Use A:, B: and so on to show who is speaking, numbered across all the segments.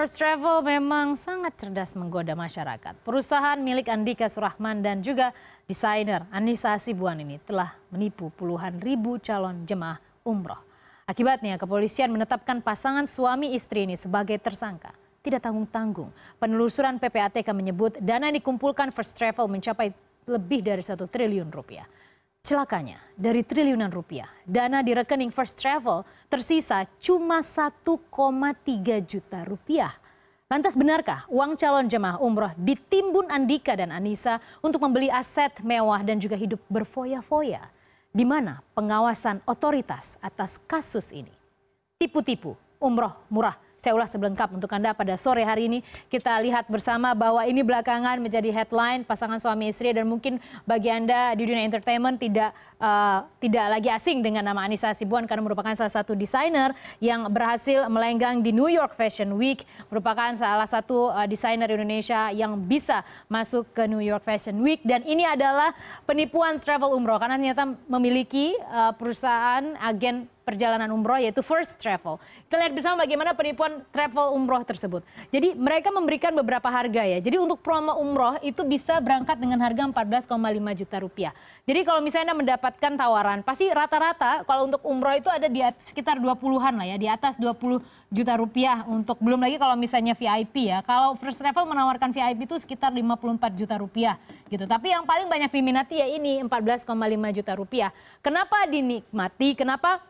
A: First Travel memang sangat cerdas menggoda masyarakat. Perusahaan milik Andika Surahman dan juga desainer Anissa Sibuan ini telah menipu puluhan ribu calon jemaah umroh. Akibatnya kepolisian menetapkan pasangan suami istri ini sebagai tersangka. Tidak tanggung-tanggung, penelusuran PPATK menyebut dana yang dikumpulkan First Travel mencapai lebih dari satu triliun rupiah. Celakanya, dari triliunan rupiah, dana di rekening First Travel tersisa cuma 1,3 juta rupiah. Lantas benarkah uang calon jemaah umroh ditimbun Andika dan Anissa untuk membeli aset mewah dan juga hidup berfoya-foya? Di mana pengawasan otoritas atas kasus ini? Tipu-tipu, umroh murah, saya ulas sebelengkap untuk Anda pada sore hari ini. Kita lihat bersama bahwa ini belakangan menjadi headline pasangan suami istri dan mungkin bagi Anda di dunia entertainment tidak uh, tidak lagi asing dengan nama Anissa Sibuan karena merupakan salah satu desainer yang berhasil melenggang di New York Fashion Week, merupakan salah satu uh, desainer Indonesia yang bisa masuk ke New York Fashion Week dan ini adalah penipuan travel umroh karena ternyata memiliki uh, perusahaan agen perjalanan umroh yaitu First Travel. Kita lihat bersama bagaimana penipuan travel umroh tersebut. Jadi mereka memberikan beberapa harga ya. Jadi untuk promo umroh itu bisa berangkat dengan harga 14,5 juta rupiah. Jadi kalau misalnya Anda mendapatkan tawaran, pasti rata-rata kalau untuk umroh itu ada di sekitar 20-an lah ya, di atas 20 juta rupiah untuk belum lagi kalau misalnya VIP ya. Kalau First Travel menawarkan VIP itu sekitar 54 juta rupiah gitu. Tapi yang paling banyak diminati ya ini 14,5 juta rupiah. Kenapa dinikmati? Kenapa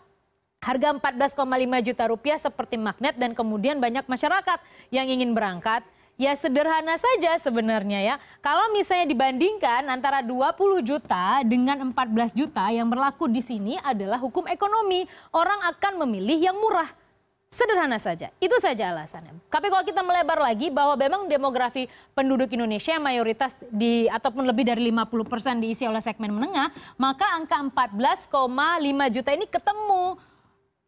A: harga 14,5 juta rupiah seperti magnet dan kemudian banyak masyarakat yang ingin berangkat. Ya sederhana saja sebenarnya ya. Kalau misalnya dibandingkan antara 20 juta dengan 14 juta yang berlaku di sini adalah hukum ekonomi. Orang akan memilih yang murah. Sederhana saja, itu saja alasannya. Tapi kalau kita melebar lagi bahwa memang demografi penduduk Indonesia yang mayoritas di ataupun lebih dari 50% diisi oleh segmen menengah, maka angka 14,5 juta ini ketemu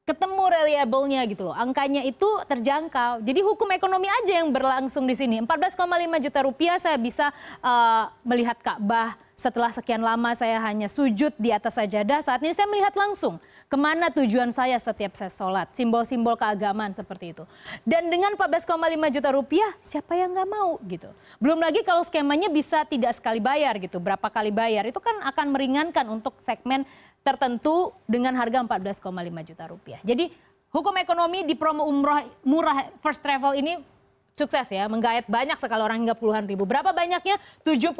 A: ketemu reliable-nya gitu loh. Angkanya itu terjangkau. Jadi hukum ekonomi aja yang berlangsung di sini. 14,5 juta rupiah saya bisa uh, melihat Ka'bah setelah sekian lama saya hanya sujud di atas sajadah. Saat ini saya melihat langsung kemana tujuan saya setiap saya sholat. Simbol-simbol keagamaan seperti itu. Dan dengan 14,5 juta rupiah siapa yang nggak mau gitu. Belum lagi kalau skemanya bisa tidak sekali bayar gitu. Berapa kali bayar itu kan akan meringankan untuk segmen tertentu dengan harga 14,5 juta rupiah. Jadi hukum ekonomi di promo umroh murah first travel ini sukses ya, menggait banyak sekali orang hingga puluhan ribu. Berapa banyaknya? 72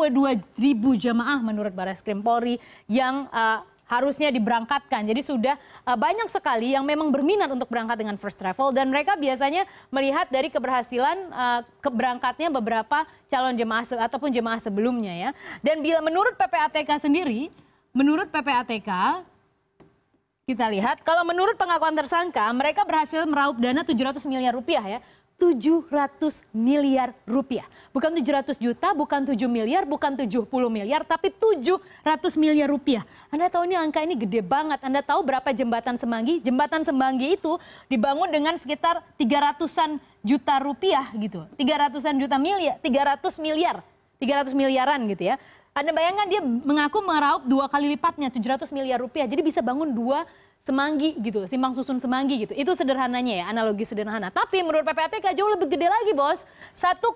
A: ribu jemaah menurut Baris Krim Polri yang uh, harusnya diberangkatkan. Jadi sudah uh, banyak sekali yang memang berminat untuk berangkat dengan first travel dan mereka biasanya melihat dari keberhasilan uh, keberangkatnya beberapa calon jemaah ataupun jemaah sebelumnya ya. Dan bila menurut PPATK sendiri menurut PPATK kita lihat kalau menurut pengakuan tersangka mereka berhasil meraup dana 700 miliar rupiah ya 700 miliar rupiah. Bukan 700 juta, bukan 7 miliar, bukan 70 miliar, tapi 700 miliar rupiah. Anda tahu ini angka ini gede banget. Anda tahu berapa jembatan Semanggi? Jembatan Semanggi itu dibangun dengan sekitar 300-an juta rupiah gitu. 300-an juta miliar, 300 miliar. 300 miliaran gitu ya. Anda bayangkan dia mengaku meraup dua kali lipatnya 700 miliar rupiah. Jadi bisa bangun dua semanggi gitu, simpang susun semanggi gitu. Itu sederhananya ya, analogi sederhana. Tapi menurut PPATK jauh lebih gede lagi bos, 1,04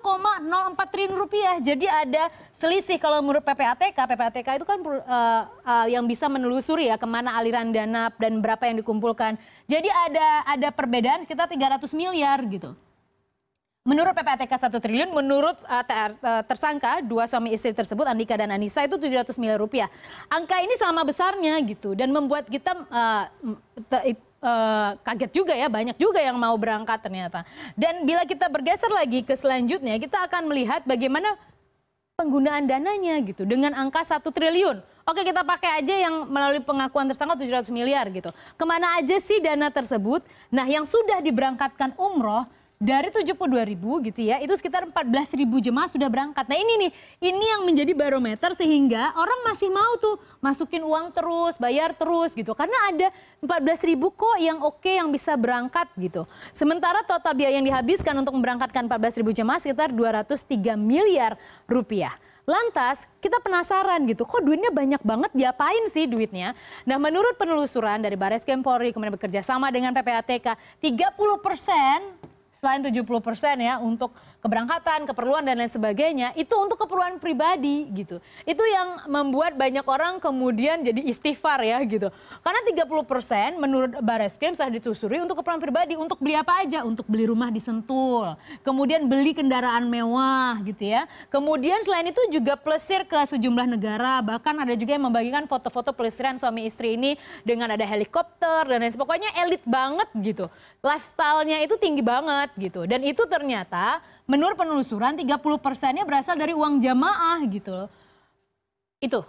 A: triliun rupiah. Jadi ada selisih kalau menurut PPATK, PPATK itu kan uh, uh, yang bisa menelusuri ya kemana aliran dana dan berapa yang dikumpulkan. Jadi ada ada perbedaan sekitar 300 miliar gitu. Menurut PPATK 1 triliun, menurut uh, eh, TR, uh, eh, tersangka dua suami istri tersebut Andika dan Anissa itu 700 miliar rupiah. Angka ini sama besarnya gitu dan membuat kita uh, uh, kaget juga ya, banyak juga yang mau berangkat ternyata. Dan bila kita bergeser lagi ke selanjutnya, kita akan melihat bagaimana penggunaan dananya gitu dengan angka 1 triliun. Oke kita pakai aja yang melalui pengakuan tersangka 700 miliar gitu. Kemana aja sih dana tersebut? Nah yang sudah diberangkatkan umroh dari 72 ribu gitu ya, itu sekitar 14 ribu jemaah sudah berangkat. Nah ini nih, ini yang menjadi barometer sehingga orang masih mau tuh masukin uang terus, bayar terus gitu. Karena ada 14 ribu kok yang oke yang bisa berangkat gitu. Sementara total biaya yang dihabiskan untuk memberangkatkan 14 ribu jemaah sekitar 203 miliar rupiah. Lantas kita penasaran gitu, kok duitnya banyak banget diapain sih duitnya? Nah menurut penelusuran dari Baris Kempori kemudian bekerja sama dengan PPATK, 30 persen selain tujuh puluh persen ya untuk keberangkatan, keperluan dan lain sebagainya itu untuk keperluan pribadi gitu. Itu yang membuat banyak orang kemudian jadi istighfar ya gitu. Karena 30% menurut Bareskrim setelah ditusuri untuk keperluan pribadi untuk beli apa aja? Untuk beli rumah di Sentul, kemudian beli kendaraan mewah gitu ya. Kemudian selain itu juga plesir ke sejumlah negara, bahkan ada juga yang membagikan foto-foto plesiran suami istri ini dengan ada helikopter dan lain sebagainya. Pokoknya elit banget gitu. Lifestyle-nya itu tinggi banget gitu. Dan itu ternyata menurut penelusuran 30 persennya berasal dari uang jamaah gitu loh. Itu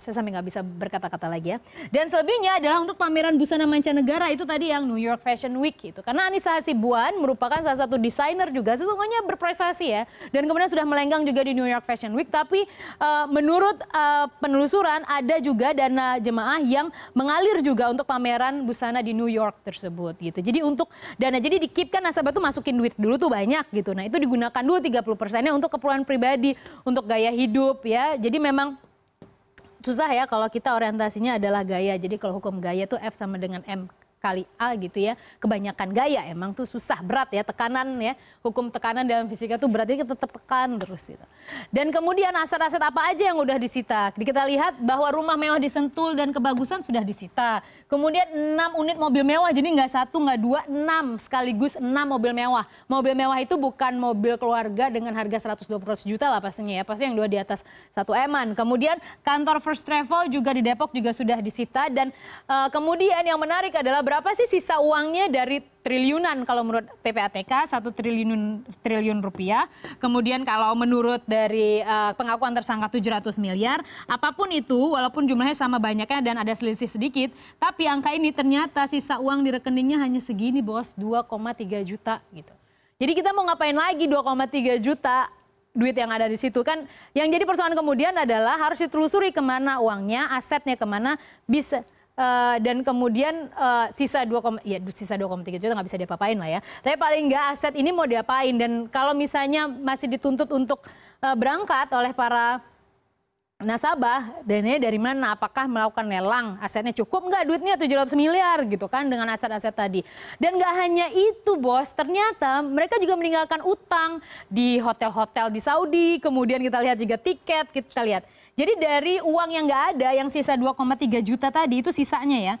A: saya sampai nggak bisa berkata-kata lagi ya. Dan selebihnya adalah untuk pameran busana mancanegara itu tadi yang New York Fashion Week gitu. Karena Anissa Hasibuan merupakan salah satu desainer juga sesungguhnya berprestasi ya. Dan kemudian sudah melenggang juga di New York Fashion Week. Tapi uh, menurut uh, penelusuran ada juga dana jemaah yang mengalir juga untuk pameran busana di New York tersebut gitu. Jadi untuk dana jadi dikipkan nasabah tuh masukin duit dulu tuh banyak gitu. Nah itu digunakan dulu 30 persennya untuk keperluan pribadi, untuk gaya hidup ya. Jadi memang susah ya kalau kita orientasinya adalah gaya. Jadi kalau hukum gaya itu F sama dengan M kali A gitu ya. Kebanyakan gaya emang tuh susah berat ya tekanan ya. Hukum tekanan dalam fisika tuh berarti kita tertekan terus gitu. Dan kemudian aset-aset apa aja yang udah disita? Kita lihat bahwa rumah mewah di Sentul dan kebagusan sudah disita. Kemudian 6 unit mobil mewah jadi nggak satu nggak dua enam sekaligus enam mobil mewah. Mobil mewah itu bukan mobil keluarga dengan harga 120 juta lah pastinya ya. Pasti yang dua di atas satu eman. Kemudian kantor First Travel juga di Depok juga sudah disita dan uh, kemudian yang menarik adalah berapa sih sisa uangnya dari triliunan kalau menurut PPATK satu triliun triliun rupiah. Kemudian kalau menurut dari uh, pengakuan tersangka 700 miliar, apapun itu walaupun jumlahnya sama banyaknya dan ada selisih sedikit, tapi angka ini ternyata sisa uang di rekeningnya hanya segini, Bos, 2,3 juta gitu. Jadi kita mau ngapain lagi 2,3 juta duit yang ada di situ kan yang jadi persoalan kemudian adalah harus ditelusuri kemana uangnya asetnya kemana bisa Eh, dan kemudian uh, sisa 2, ya sisa 2,3 juta nggak bisa diapa-apain lah ya. Tapi paling nggak aset ini mau diapain dan kalau misalnya masih dituntut untuk uh, berangkat oleh para nasabah dan ini dari mana apakah melakukan lelang asetnya cukup nggak duitnya 700 miliar gitu kan dengan aset-aset tadi dan nggak hanya itu bos ternyata mereka juga meninggalkan utang di hotel-hotel di Saudi kemudian kita lihat juga tiket kita lihat jadi dari uang yang nggak ada, yang sisa 2,3 juta tadi itu sisanya ya.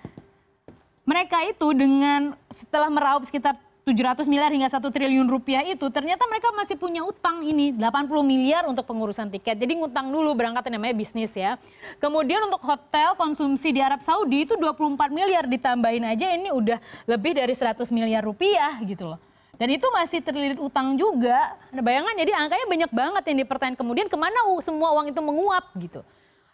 A: Mereka itu dengan setelah meraup sekitar 700 miliar hingga 1 triliun rupiah itu ternyata mereka masih punya utang ini 80 miliar untuk pengurusan tiket. Jadi ngutang dulu berangkat namanya bisnis ya. Kemudian untuk hotel konsumsi di Arab Saudi itu 24 miliar ditambahin aja ini udah lebih dari 100 miliar rupiah gitu loh. Dan itu masih terlilit utang juga. ada bayangan jadi angkanya banyak banget yang dipertanyakan kemudian kemana semua uang itu menguap gitu.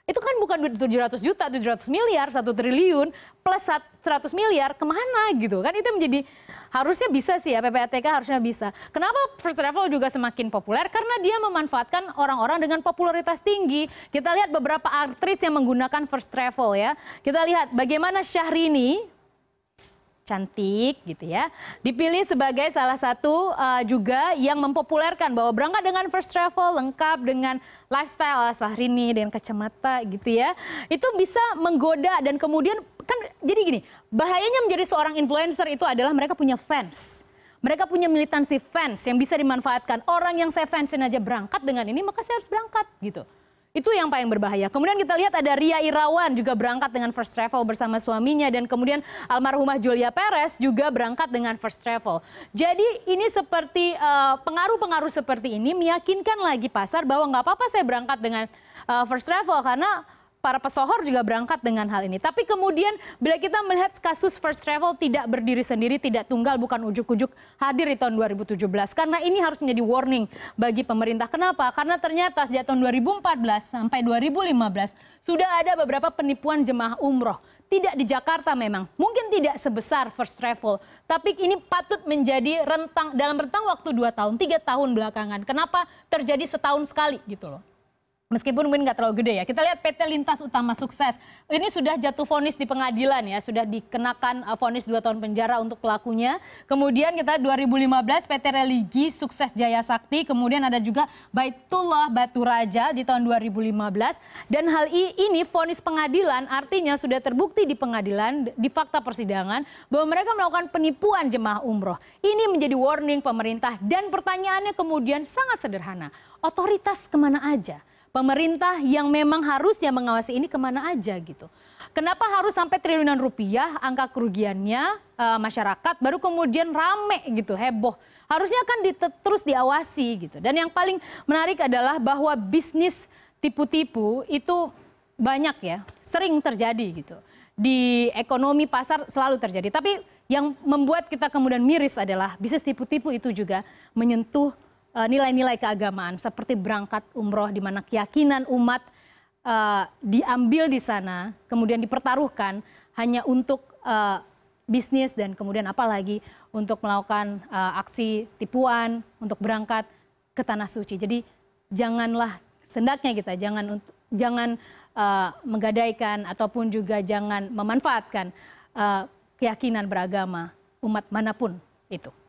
A: Itu kan bukan duit 700 juta, 700 miliar, 1 triliun, plus 100 miliar, kemana gitu kan. Itu menjadi, harusnya bisa sih ya, PPATK harusnya bisa. Kenapa First Travel juga semakin populer? Karena dia memanfaatkan orang-orang dengan popularitas tinggi. Kita lihat beberapa aktris yang menggunakan First Travel ya. Kita lihat bagaimana Syahrini, cantik gitu ya. Dipilih sebagai salah satu uh, juga yang mempopulerkan bahwa berangkat dengan first travel lengkap dengan lifestyle ala Sahrini dengan kacamata gitu ya. Itu bisa menggoda dan kemudian kan jadi gini, bahayanya menjadi seorang influencer itu adalah mereka punya fans. Mereka punya militansi fans yang bisa dimanfaatkan. Orang yang saya fansin aja berangkat dengan ini, maka saya harus berangkat gitu. Itu yang paling berbahaya. Kemudian kita lihat ada Ria Irawan juga berangkat dengan first travel bersama suaminya dan kemudian almarhumah Julia Perez juga berangkat dengan first travel. Jadi ini seperti eh, pengaruh-pengaruh seperti ini meyakinkan lagi pasar bahwa nggak apa-apa saya berangkat dengan eh, first travel karena para pesohor juga berangkat dengan hal ini. Tapi kemudian bila kita melihat kasus first travel tidak berdiri sendiri, tidak tunggal, bukan ujuk-ujuk hadir di tahun 2017. Karena ini harus menjadi warning bagi pemerintah. Kenapa? Karena ternyata sejak tahun 2014 sampai 2015 sudah ada beberapa penipuan jemaah umroh. Tidak di Jakarta memang, mungkin tidak sebesar first travel. Tapi ini patut menjadi rentang dalam rentang waktu 2 tahun, tiga tahun belakangan. Kenapa terjadi setahun sekali gitu loh. Meskipun mungkin nggak terlalu gede ya. Kita lihat PT Lintas Utama Sukses. Ini sudah jatuh vonis di pengadilan ya. Sudah dikenakan eh, vonis 2 tahun penjara untuk pelakunya. Kemudian kita 2015 PT Religi Sukses Jaya Sakti. Kemudian ada juga Baitullah Batu Raja di tahun 2015. Dan hal ini vonis pengadilan artinya sudah terbukti di pengadilan, di fakta persidangan. Bahwa mereka melakukan penipuan jemaah umroh. Ini menjadi warning pemerintah. Dan pertanyaannya kemudian sangat sederhana. Otoritas kemana aja? pemerintah yang memang harusnya mengawasi ini kemana aja gitu. Kenapa harus sampai triliunan rupiah angka kerugiannya e, masyarakat baru kemudian rame gitu heboh. Harusnya kan terus diawasi gitu. Dan yang paling menarik adalah bahwa bisnis tipu-tipu itu banyak ya, sering terjadi gitu. Di ekonomi pasar selalu terjadi. Tapi yang membuat kita kemudian miris adalah bisnis tipu-tipu itu juga menyentuh Eh, nilai-nilai keagamaan seperti berangkat umroh di mana keyakinan umat uh, diambil di sana kemudian dipertaruhkan hanya untuk uh, bisnis dan kemudian apalagi untuk melakukan uh, aksi tipuan untuk berangkat ke tanah suci. Jadi janganlah sendaknya kita jangan jangan uh, menggadaikan ataupun juga jangan memanfaatkan uh, keyakinan beragama umat manapun itu.